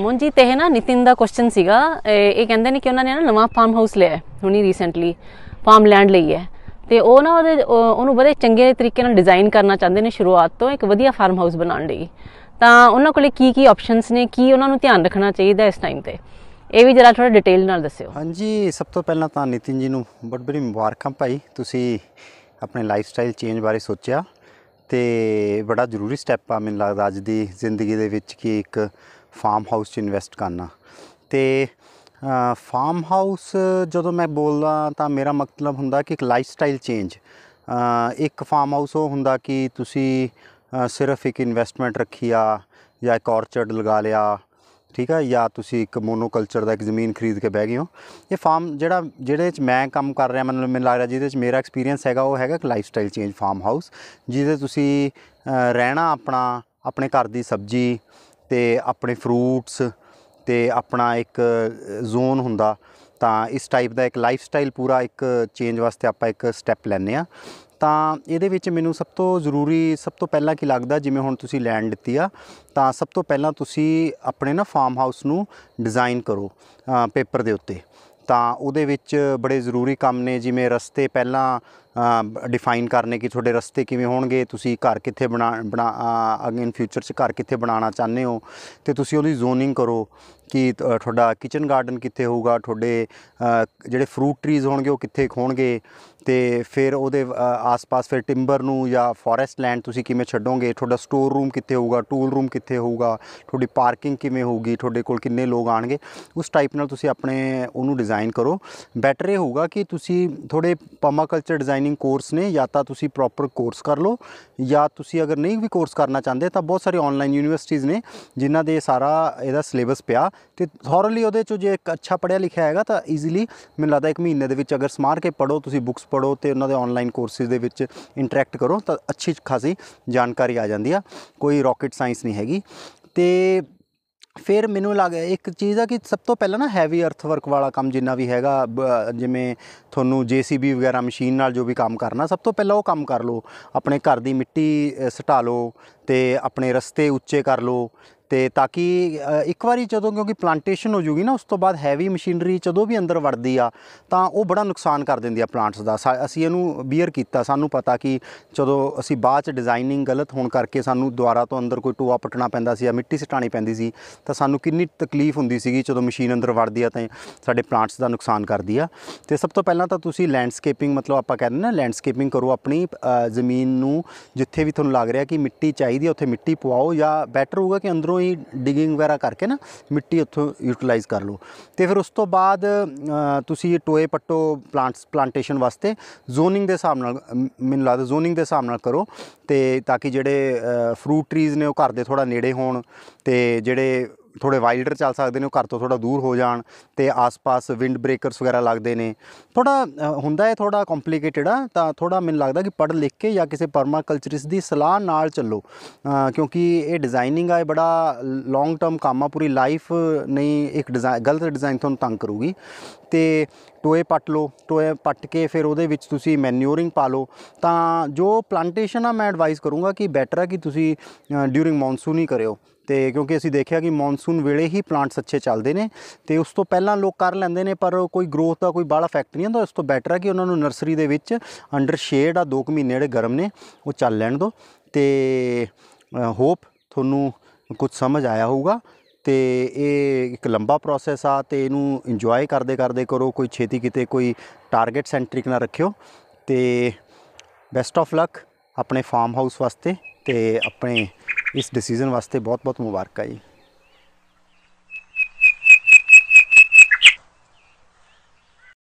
ਮੁੰਜੀ ਤੇ ਹੈ ਨਾ ਨਿਤਿਨ ਦਾ ਕੁਐਸਚਨ ਸੀਗਾ ਇਹ ਕਹਿੰਦੇ ਨੇ ਕਿ ਉਹਨਾਂ ਨੇ ਨਾ ਨਵਾਂ ਫਾਰਮ ਹਾਊਸ ਲਿਆ ਹੁਣੀ ਰੀਸੈਂਟਲੀ ਫਾਰਮ ਲੈਂਡ ਲਈ ਹੈ ਤੇ ਉਹ ਨਾ ਉਹਦੇ ਉਹਨੂੰ ਬੜੇ ਚੰਗੇ ਤਰੀਕੇ ਨਾਲ ਡਿਜ਼ਾਈਨ ਕਰਨਾ ਚਾਹੁੰਦੇ ਨੇ ਸ਼ੁਰੂਆਤ ਤੋਂ ਇੱਕ ਵਧੀਆ ਫਾਰਮ ਹਾਊਸ ਬਣਾਉਣ ਲਈ ਤਾਂ ਉਹਨਾਂ ਕੋਲੇ ਕੀ ਕੀ ਆਪਸ਼ਨਸ ਨੇ ਕੀ ਉਹਨਾਂ ਨੂੰ ਧਿਆਨ ਰੱਖਣਾ ਚਾਹੀਦਾ ਇਸ ਟਾਈਮ ਤੇ ਇਹ ਵੀ ਜਰਾ ਥੋੜਾ ਡਿਟੇਲ ਨਾਲ ਦੱਸਿਓ ਹਾਂਜੀ ਸਭ ਤੋਂ ਪਹਿਲਾਂ ਤਾਂ ਨਿਤਿਨ ਜੀ ਨੂੰ ਬਹੁਤ ਬੜੀ ਮੁਬਾਰਕਾਂ ਭਾਈ ਤੁਸੀਂ ਆਪਣੇ ਲਾਈਫ ਸਟਾਈਲ ਚੇਂਜ ਬਾਰੇ ਸੋਚਿਆ ਤੇ ਬੜਾ ਜ਼ਰੂਰੀ ਸਟੈਪ ਆ ਮੈਨੂੰ ਲੱਗਦਾ ਅੱਜ ਦੀ ਜ਼ਿੰਦਗੀ ਦੇ ਵਿੱਚ ਕਿ ਇੱਕ ਫਾਰਮ ਹਾਊਸ 'ਚ ਇਨਵੈਸਟ ਕਰਨਾ ਤੇ ਫਾਰਮ ਹਾਊਸ ਜਦੋਂ ਮੈਂ ਬੋਲਦਾ ਤਾਂ ਮੇਰਾ ਮਤਲਬ ਹੁੰਦਾ ਕਿ ਇੱਕ ਲਾਈਫ ਸਟਾਈਲ ਚੇਂਜ ਇੱਕ ਫਾਰਮ ਹਾਊਸ ਉਹ ਹੁੰਦਾ ਕਿ ਤੁਸੀਂ ਸਿਰਫ ਇੱਕ ਇਨਵੈਸਟਮੈਂਟ ਰੱਖੀ ਆ ਜਾਂ ਇੱਕ ਔਰਚਰਡ ਲਗਾ ਲਿਆ ਠੀਕ ਆ ਜਾਂ ਤੁਸੀਂ ਇੱਕ ਮੋਨੋਕਲਚਰ ਦਾ ਇੱਕ ਜ਼ਮੀਨ ਖਰੀਦ ਕੇ ਬਹਿ ਗਏ ਹੋ ਇਹ ਫਾਰਮ ਜਿਹੜਾ ਜਿਹੜੇ ਵਿੱਚ ਮੈਂ ਕੰਮ ਕਰ ਰਿਹਾ ਮਤਲਬ ਮੈਨੂੰ ਲੱਗ ਰਿਹਾ ਜਿਹਦੇ ਵਿੱਚ ਮੇਰਾ ਐਕਸਪੀਰੀਅੰਸ ਹੈਗਾ ਉਹ ਹੈਗਾ ਇੱਕ lifestyle change farmhouse ਜਿਹਦੇ ਤੁਸੀਂ ਰਹਿਣਾ ਆਪਣਾ ਆਪਣੇ ਘਰ ਦੀ ਸਬਜ਼ੀ ਤੇ ਆਪਣੇ ਫਰੂਟਸ ਤੇ ਆਪਣਾ ਇੱਕ ਜ਼ੋਨ ਹੁੰਦਾ ਤਾਂ ਇਸ ਟਾਈਪ ਦਾ ਇੱਕ ਲਾਈਫ ਸਟਾਈਲ ਪੂਰਾ ਇੱਕ ਚੇਂਜ ਵਾਸਤੇ ਆਪਾਂ ਇੱਕ ਸਟੈਪ ਲੈਨੇ ਆ ਤਾਂ ਇਹਦੇ ਵਿੱਚ ਮੈਨੂੰ ਸਭ ਤੋਂ ਜ਼ਰੂਰੀ ਸਭ ਤੋਂ ਪਹਿਲਾਂ ਕੀ ਲੱਗਦਾ ਜਿਵੇਂ ਹੁਣ ਤੁਸੀਂ ਲੈਂਡ ਦਿੱਤੀ ਆ ਤਾਂ ਸਭ ਤੋਂ ਪਹਿਲਾਂ ਤੁਸੀਂ ਆਪਣੇ ਨਾ ਫਾਰਮ ਹਾਊਸ ਨੂੰ ਡਿਜ਼ਾਈਨ ਕਰੋ ਪੇਪਰ ਦੇ ਉੱਤੇ ਤਾਂ ਉਹਦੇ ਵਿੱਚ ਬੜੇ ਜ਼ਰੂਰੀ ਕੰਮ ਨੇ ਜਿਵੇਂ ਰਸਤੇ ਪਹਿਲਾਂ ਡਿਫਾਈਨ ਕਰਨੇ ਕਿ ਤੁਹਾਡੇ ਰਸਤੇ ਕਿਵੇਂ ਹੋਣਗੇ ਤੁਸੀਂ ਘਰ ਕਿੱਥੇ ਬਣਾ ਬਣਾ ਅਗੇਨ ਫਿਊਚਰ 'ਚ ਘਰ ਕਿੱਥੇ ਬਣਾਉਣਾ ਚਾਹੁੰਦੇ ਹੋ ਤੇ ਤੁਸੀਂ ਉਹਦੀ ਜ਼ੋਨਿੰਗ ਕਰੋ ਕਿ ਤੁਹਾਡਾ ਕਿਚਨ ਗਾਰਡਨ ਕਿੱਥੇ ਹੋਊਗਾ ਤੁਹਾਡੇ ਜਿਹੜੇ ਫਰੂਟ ਟਰੀਜ਼ ਹੋਣਗੇ ਉਹ ਕਿੱਥੇ ਖੋਣਗੇ ਤੇ ਫਿਰ ਉਹਦੇ ਆਸ-ਪਾਸ ਫਿਰ ਟਿੰਬਰ ਨੂੰ ਜਾਂ ਫੋਰੈਸਟ ਲੈਂਡ ਤੁਸੀਂ ਕਿਵੇਂ ਛੱਡੋਗੇ ਤੁਹਾਡਾ ਸਟੋਰ ਰੂਮ ਕਿੱਥੇ ਹੋਊਗਾ ਟੂਲ ਰੂਮ ਕਿੱਥੇ ਹੋਊਗਾ ਤੁਹਾਡੀ ਪਾਰਕਿੰਗ ਕਿਵੇਂ ਹੋਊਗੀ ਤੁਹਾਡੇ ਕੋਲ ਕਿੰਨੇ ਲੋਕ ਆਣਗੇ ਉਸ ਟਾਈਪ ਨਾਲ ਤੁਸੀਂ ਆਪਣੇ ਉਹਨੂੰ ਡਿਜ਼ਾਈਨ ਕਰੋ ਬੈਟਰ ਇਹ ਹੋਊਗਾ ਕਿ ਤੁਸੀਂ ਥੋੜੇ ਪਰਮਾਕਲਚਰ ਡਿਜ਼ਾਈਨ ਟ੍ਰੇਨਿੰਗ ਕੋਰਸ ਨੇ ਜਾਂ ਤਾਂ ਤੁਸੀਂ ਪ੍ਰੋਪਰ ਕੋਰਸ ਕਰ ਲਓ ਜਾਂ ਤੁਸੀਂ ਅਗਰ ਨਹੀਂ ਵੀ ਕੋਰਸ ਕਰਨਾ ਚਾਹੁੰਦੇ ਤਾਂ ਬਹੁਤ ਸਾਰੇ ਆਨਲਾਈਨ ਯੂਨੀਵਰਸਿਟੀਆਂ ਨੇ ਜਿਨ੍ਹਾਂ ਦੇ ਸਾਰਾ ਇਹਦਾ ਸਿਲੇਬਸ ਪਿਆ ਤੇ ਥੋਰਲੀ ਉਹਦੇ ਚੋਂ ਜੇ ਇੱਕ ਅੱਛਾ ਪੜਿਆ ਲਿਖਿਆ ਹੈਗਾ ਤਾਂ ਈਜ਼ੀਲੀ ਮੈਨੂੰ ਲੱਗਦਾ ਇੱਕ ਮਹੀਨੇ ਦੇ ਵਿੱਚ ਅਗਰ ਸਮਾਰ ਕੇ ਪੜੋ ਤੁਸੀਂ ਬੁੱਕਸ ਪੜੋ ਤੇ ਉਹਨਾਂ ਦੇ ਆਨਲਾਈਨ ਕੋਰਸਿਸ ਦੇ ਵਿੱਚ ਇੰਟਰੈਕਟ ਕਰੋ ਤਾਂ ਅੱਛੀ ਖਾਸੀ ਜਾਣਕਾਰੀ ਆ ਜਾਂਦੀ ਆ ਕੋਈ ਰਾਕਟ ਸਾਇੰਸ ਨਹੀਂ ਹੈਗੀ ਤੇ ਫਿਰ ਮੈਨੂੰ ਲੱਗਿਆ ਇੱਕ ਚੀਜ਼ ਆ ਕਿ ਸਭ ਤੋਂ ਪਹਿਲਾਂ ਨਾ ਹੈਵੀ ਅਰਥ ਵਰਕ ਵਾਲਾ ਕੰਮ ਜਿੰਨਾ ਵੀ ਹੈਗਾ ਜਿਵੇਂ ਤੁਹਾਨੂੰ ਜੀਸੀਬੀ ਵਗੈਰਾ ਮਸ਼ੀਨ ਨਾਲ ਜੋ ਵੀ ਕੰਮ ਕਰਨਾ ਸਭ ਤੋਂ ਪਹਿਲਾਂ ਉਹ ਕੰਮ ਕਰ ਲਓ ਆਪਣੇ ਘਰ ਦੀ ਮਿੱਟੀ ਸਟਾ ਲਓ ਤੇ ਆਪਣੇ ਰਸਤੇ ਉੱਚੇ ਕਰ ਲਓ ਤੇ ਤਾਂ ਕਿ ਇੱਕ ਵਾਰੀ ਜਦੋਂ ਕਿਉਂਕਿ ਪਲਾਂਟੇਸ਼ਨ ਹੋ ਜੂਗੀ ਨਾ ਉਸ ਤੋਂ ਬਾਅਦ ਹੈਵੀ ਮਸ਼ੀਨਰੀ ਜਦੋਂ ਵੀ ਅੰਦਰ ਵੜਦੀ ਆ ਤਾਂ ਉਹ ਬੜਾ ਨੁਕਸਾਨ ਕਰ ਦਿੰਦੀ ਆ ਪਲਾਂਟਸ ਦਾ ਅਸੀਂ ਇਹਨੂੰ ਬੀਅਰ ਕੀਤਾ ਸਾਨੂੰ ਪਤਾ ਕਿ ਜਦੋਂ ਅਸੀਂ ਬਾਅਦ ਚ ਡਿਜ਼ਾਈਨਿੰਗ ਗਲਤ ਹੋਣ ਕਰਕੇ ਸਾਨੂੰ ਦੁਆਰਾ ਤੋਂ ਅੰਦਰ ਕੋਈ ਟੋਆ ਪਟਣਾ ਪੈਂਦਾ ਸੀ ਜਾਂ ਮਿੱਟੀ ਸਟਾਣੀ ਪੈਂਦੀ ਸੀ ਤਾਂ ਸਾਨੂੰ ਕਿੰਨੀ ਤਕਲੀਫ ਹੁੰਦੀ ਸੀਗੀ ਜਦੋਂ ਮਸ਼ੀਨ ਅੰਦਰ ਵੜਦੀ ਆ ਤਾਂ ਸਾਡੇ ਪਲਾਂਟਸ ਦਾ ਨੁਕਸਾਨ ਕਰਦੀ ਆ ਤੇ ਸਭ ਤੋਂ ਪਹਿਲਾਂ ਤਾਂ ਤੁਸੀਂ ਲੈਂਡਸਕੇਪਿੰਗ ਮਤਲਬ ਆਪਾਂ ਕਹਿੰਦੇ ਨਾ ਲੈਂਡਸਕੇਪਿੰਗ ਕਰੋ ਆਪਣੀ ਜ਼ਮੀਨ ਨੂੰ ਜਿੱਥੇ ਵੀ ਤੁਹਾਨੂੰ ਲੱਗ ਰਿਹਾ ਕਿ ਮਿੱਟੀ ਚਾਹੀਦੀ ਆ ਉੱਥੇ ਮਿੱਟੀ ਪਵਾਓ ਜਾਂ ਬੈਟਰ ਹੋਊਗਾ ਕਿ ਅੰਦਰ ਕਰੋ ਹੀ ਡਿਗਿੰਗ ਵਗੈਰਾ ਕਰਕੇ ਨਾ ਮਿੱਟੀ ਉੱਥੋਂ ਯੂਟਿਲਾਈਜ਼ ਕਰ ਲਓ ਤੇ ਫਿਰ ਉਸ ਤੋਂ ਬਾਅਦ ਤੁਸੀਂ ਟੋਏ ਪੱਟੋ ਪਲਾਂਟਸ ਪਲਾਂਟੇਸ਼ਨ ਵਾਸਤੇ ਜ਼ੋਨਿੰਗ ਦੇ ਹਿਸਾਬ ਨਾਲ ਮੈਨੂੰ ਲੱਗਦਾ ਜ਼ੋਨਿੰਗ ਦੇ ਹਿਸਾਬ ਨਾਲ ਕਰੋ ਤੇ ਤਾਂ ਕਿ ਜਿਹੜੇ ਫਰੂਟ ਟਰੀਜ਼ ਨੇ ਉਹ ਘਰ ਦੇ ਥੋੜਾ ਨੇੜੇ ਹੋਣ ਤੇ ਜਿਹੜੇ ਥੋੜੇ ਵਾਈਲਡਰ ਚੱਲ ਸਕਦੇ ਨੇ ਉਹ ਘਰ ਤੋਂ ਥੋੜਾ ਦੂਰ ਹੋ ਜਾਣ ਤੇ ਆਸ-ਪਾਸ ਵਿੰਡ ਬ੍ਰੇਕਰਸ ਵਗੈਰਾ ਲੱਗਦੇ ਨੇ ਥੋੜਾ ਹੁੰਦਾ ਹੈ ਥੋੜਾ ਕੰਪਲਿਕੇਟਿਡ ਆ ਤਾਂ ਥੋੜਾ ਮੈਨੂੰ ਲੱਗਦਾ ਕਿ ਪੜ੍ਹ ਲਿਖ ਕੇ ਜਾਂ ਕਿਸੇ ਪਰਮਾਕਲਚਰਿਸਟ ਦੀ ਸਲਾਹ ਨਾਲ ਚੱਲੋ ਕਿਉਂਕਿ ਇਹ ਡਿਜ਼ਾਈਨਿੰਗ ਆ ਇਹ ਬੜਾ ਲੌਂਗ ਟਰਮ ਕੰਮ ਆ ਪੂਰੀ ਲਾਈਫ ਨਹੀਂ ਇੱਕ ਡਿਜ਼ਾਈਨ ਗਲਤ ਡਿਜ਼ਾਈਨ ਤੁਹਾਨੂੰ ਤੰਗ ਕਰੂਗੀ ਤੇ ਟੋਏ ਪੱਟ ਲਓ ਟੋਏ ਪੱਟ ਕੇ ਫਿਰ ਉਹਦੇ ਵਿੱਚ ਤੁਸੀਂ ਮੈਨਿਊਰਿੰਗ ਪਾ ਲਓ ਤਾਂ ਜੋ ਪਲਾਂਟੇਸ਼ਨ ਆ ਮੈਂ ਐਡਵਾਈਸ ਕਰੂੰਗਾ ਕਿ ਬੈਟਰ ਆ ਕਿ ਤੁਸੀਂ ਡਿਊਰਿੰਗ ਮੌਨਸੂਨ ਹੀ ਕਰਿਓ ਤੇ ਕਿਉਂਕਿ ਅਸੀਂ ਦੇਖਿਆ ਕਿ ਮੌਨਸੂਨ ਵੇਲੇ ਹੀ ਪਲਾਂਟਸ ਅੱਛੇ ਚੱਲਦੇ ਨੇ ਤੇ ਉਸ ਤੋਂ ਪਹਿਲਾਂ ਲੋਕ ਕਰ ਲੈਂਦੇ ਨੇ ਪਰ ਕੋਈ ਗਰੋਥ ਦਾ ਕੋਈ ਬਾਲਾ ਫੈਕਟ ਨਹੀਂ ਹੁੰਦਾ ਉਸ ਤੋਂ ਬੈਟਰ ਆ ਕਿ ਉਹਨਾਂ ਨੂੰ ਨਰਸਰੀ ਦੇ ਵਿੱਚ ਅੰਡਰ ਸ਼ੇਡ ਆ 2 ਮਹੀਨੇ ਜਿਹੜੇ ਗਰਮ ਨੇ ਉਹ ਚੱਲ ਲੈਣ ਦਿਓ ਤੇ ਹੋਪ ਤੁਹਾਨੂੰ ਕੁਝ ਸਮਝ ਆਇਆ ਹੋਊਗਾ ਤੇ ਇਹ ਇੱਕ ਲੰਬਾ ਪ੍ਰੋਸੈਸ ਆ ਤੇ ਇਹਨੂੰ ਇੰਜੋਏ ਕਰਦੇ ਕਰਦੇ ਕਰੋ ਕੋਈ ਛੇਤੀ ਕਿਤੇ ਕੋਈ ਟਾਰਗੇਟ ਸੈਂਟ੍ਰਿਕ ਨਾ ਰੱਖਿਓ ਤੇ ਬੈਸਟ ਆਫ ਲੱਕ ਆਪਣੇ ਫਾਰਮ ਹਾਊਸ ਵਾਸਤੇ ਤੇ ਆਪਣੇ ਇਸ ਡਿਸੀਜਨ ਵਾਸਤੇ ਬਹੁਤ ਬਹੁਤ ਮੁਬਾਰਕਾਂ ਜੀ